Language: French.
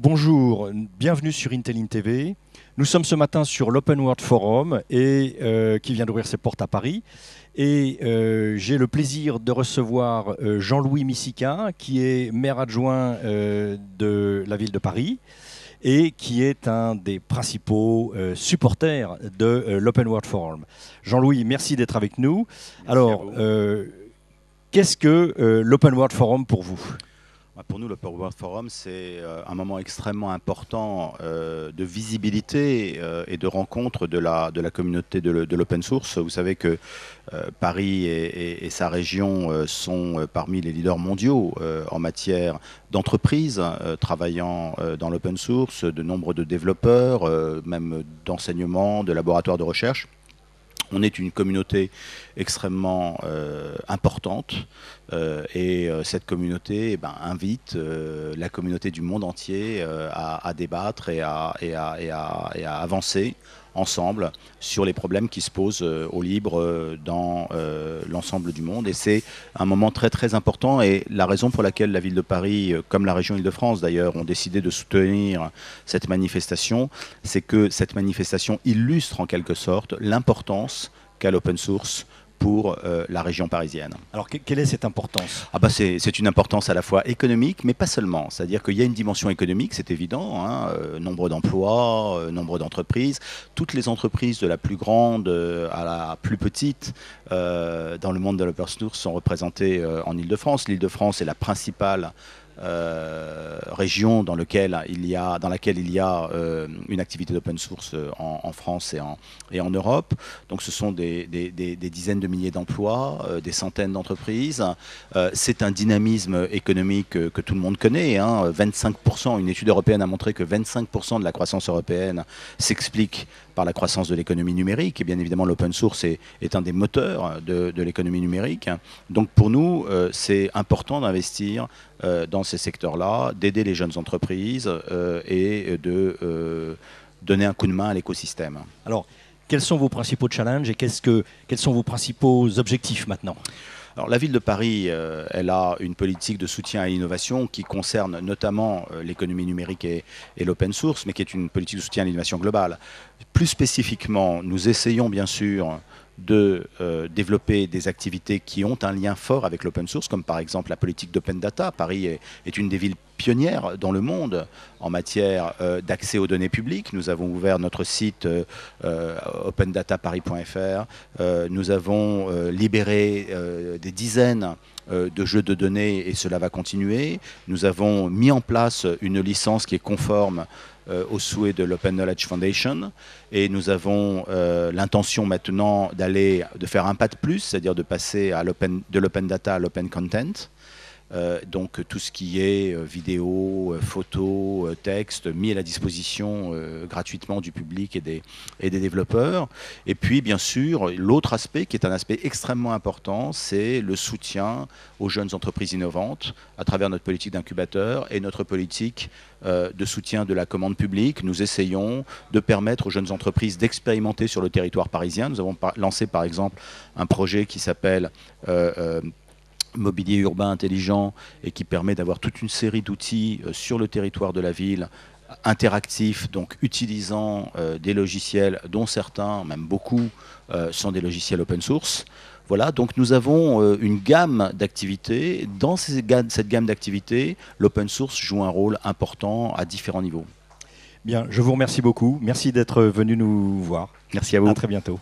Bonjour, bienvenue sur intelline TV. Nous sommes ce matin sur l'Open World Forum et, euh, qui vient d'ouvrir ses portes à Paris. Et euh, j'ai le plaisir de recevoir euh, Jean-Louis Missica, qui est maire adjoint de la ville de Paris et qui est un des principaux supporters de l'Open World Forum. Jean-Louis, merci d'être avec nous. Alors, qu'est-ce que l'Open World Forum pour vous bah, pour nous, le Power World Forum, c'est euh, un moment extrêmement important euh, de visibilité euh, et de rencontre de la, de la communauté de l'open source. Vous savez que Paris et, sa région sont parmi les leaders mondiaux en matière d'entreprises travaillant dans l'open source, de nombre de développeurs, même d'enseignement, de laboratoires de recherche. On est une communauté extrêmement euh, importante euh, et euh, cette communauté eh ben, invite la communauté du monde entier à, débattre et à, avancer ensemble sur les problèmes qui se posent euh, au libre euh, dans euh, l'ensemble du monde. Et c'est un moment très très important et la raison pour laquelle la ville de Paris, comme la région Île-de-France d'ailleurs, ont décidé de soutenir cette manifestation, c'est que cette manifestation illustre en quelque sorte l'importance qu'a l'open source pour euh, la région parisienne. Alors quelle est cette importance ah bah C'est une importance à la fois économique, mais pas seulement. C'est-à-dire qu'il y a une dimension économique, c'est évident, hein, euh, nombre d'emplois, euh, nombre d'entreprises. Toutes les entreprises de la plus grande à la plus petite dans le monde de l'open sont représentées en Ile-de-France. L'Ile-de-France est la principale euh, région dans, lequel il y a, dans laquelle il y a euh, une activité d'open source euh, en, France et en, et en Europe. Donc ce sont des, dizaines de milliers d'emplois, des centaines d'entreprises. c'est un dynamisme économique que, tout le monde connaît. 25%, hein. une étude européenne a montré que 25% de la croissance européenne s'explique par la croissance de l'économie numérique. Et bien évidemment, l'open source est, un des moteurs de, l'économie numérique. Donc pour nous, c'est important d'investir euh, dans ces secteurs-là, d'aider les jeunes entreprises euh, et de euh, donner un coup de main à l'écosystème. Alors, quels sont vos principaux challenges et que, quels sont vos principaux objectifs maintenant alors, la ville de Paris, elle a une politique de soutien à l'innovation qui concerne notamment l'économie numérique et, et l'open source, mais qui est une politique de soutien à l'innovation globale. Plus spécifiquement, nous essayons bien sûr de euh, développer des activités qui ont un lien fort avec l'open source, comme par exemple la politique d'open data. Paris est, une des villes pionnières dans le monde en matière euh, d'accès aux données publiques. Nous avons ouvert notre site euh, opendataparis.fr. nous avons libéré des dizaines de jeux de données et cela va continuer. Nous avons mis en place une licence qui est conforme euh, au souhait de l'Open Knowledge Foundation. Et nous avons euh, l'intention maintenant d'aller, de faire un pas de plus, c'est-à-dire de passer à de l'open data à l'open content. Euh, donc tout ce qui est euh, vidéo, euh, photo, texte, mis à la disposition gratuitement du public et des, et développeurs. Et puis bien sûr, l'autre aspect qui est un aspect extrêmement important, c'est le soutien aux jeunes entreprises innovantes à travers notre politique d'incubateur et notre politique de soutien de la commande publique. Nous essayons de permettre aux jeunes entreprises d'expérimenter sur le territoire parisien. Nous avons lancé par exemple un projet qui s'appelle mobilier urbain intelligent et qui permet d'avoir toute une série d'outils euh, sur le territoire de la ville interactifs, donc utilisant euh, des logiciels dont certains, même beaucoup, euh, sont des logiciels open source. Voilà, donc nous avons une gamme d'activités. Dans cette gamme d'activités, l'open source joue un rôle important à différents niveaux. Bien, je vous remercie beaucoup. Merci d'être venu nous voir. Merci à vous. À très bientôt.